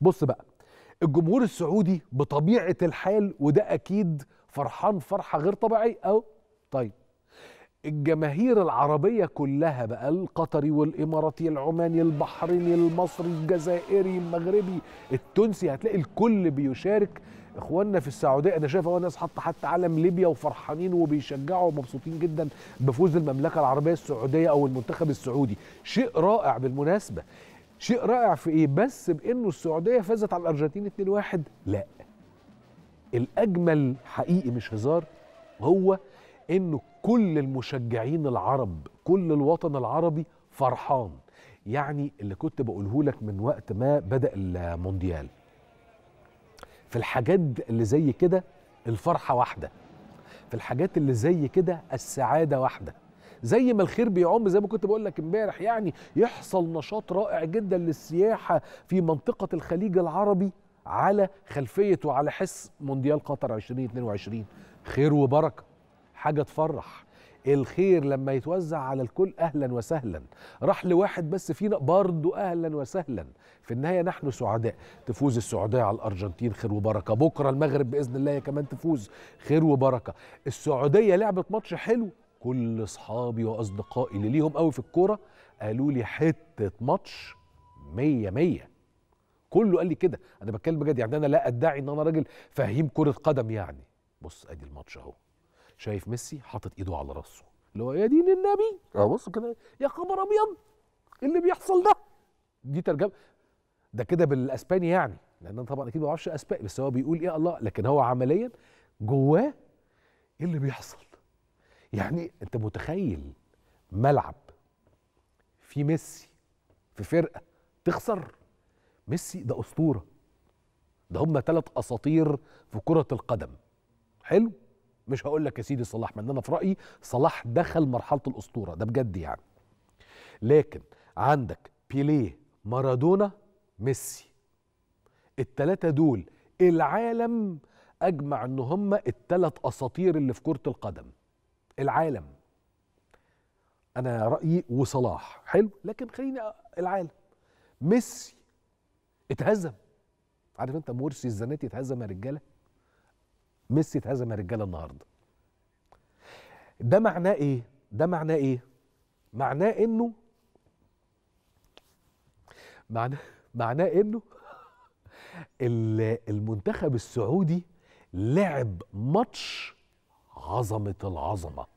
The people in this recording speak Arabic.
بص بقى الجمهور السعودي بطبيعه الحال وده اكيد فرحان فرحه غير طبيعيه او طيب الجماهير العربية كلها بقى القطري والإماراتي العماني البحريني المصري الجزائري المغربي التونسي هتلاقي الكل بيشارك إخواننا في السعودية أنا شايف أهو ناس حاطة حتى علم ليبيا وفرحانين وبيشجعوا ومبسوطين جدا بفوز المملكة العربية السعودية أو المنتخب السعودي شيء رائع بالمناسبة شيء رائع في ايه بس بانه السعوديه فازت على الارجنتين 2-1 لا الاجمل حقيقي مش هزار هو انه كل المشجعين العرب كل الوطن العربي فرحان يعني اللي كنت بقوله لك من وقت ما بدا المونديال في الحاجات اللي زي كده الفرحه واحده في الحاجات اللي زي كده السعاده واحده زي ما الخير بيعم زي ما كنت بقول لك امبارح يعني يحصل نشاط رائع جدا للسياحه في منطقه الخليج العربي على خلفيه وعلى حس مونديال قطر 2022 خير وبركه حاجه تفرح الخير لما يتوزع على الكل اهلا وسهلا راح لواحد بس فينا برضه اهلا وسهلا في النهايه نحن سعداء تفوز السعوديه على الارجنتين خير وبركه بكره المغرب باذن الله كمان تفوز خير وبركه السعوديه لعبت ماتش حلو كل اصحابي واصدقائي اللي ليهم قوي في الكوره قالوا لي حته ماتش مية مية كله قال لي كده انا بتكلم بجد يعني انا لا ادعي ان انا راجل فهيم كره قدم يعني بص ادي الماتش اهو شايف ميسي حاطط ايده على راسه اللي هو يا دين النبي اه بص كده يا خبر ابيض إيه اللي بيحصل ده دي ترجمه ده كده بالاسباني يعني لان انا طبعا اكيد ما بعرفش اسباني بس هو بيقول ايه الله لكن هو عمليا جواه ايه اللي بيحصل يعني انت متخيل ملعب في ميسي في فرقه تخسر ميسي ده اسطوره ده هم ثلاث اساطير في كره القدم حلو مش هقول لك يا سيدي صلاح من انا في رايي صلاح دخل مرحله الاسطوره ده بجد يعني لكن عندك بيليه مارادونا ميسي التلاتة دول العالم اجمع ان هم التلات اساطير اللي في كره القدم العالم انا رايي وصلاح حلو لكن خليني العالم ميسي اتهزم عارف انت مرسي الزناتي اتهزم يا رجاله ميسي اتهزم يا رجاله النهارده ده معناه ايه ده معناه ايه معناه انه معناه معناه انه المنتخب السعودي لعب ماتش عظمه العظمه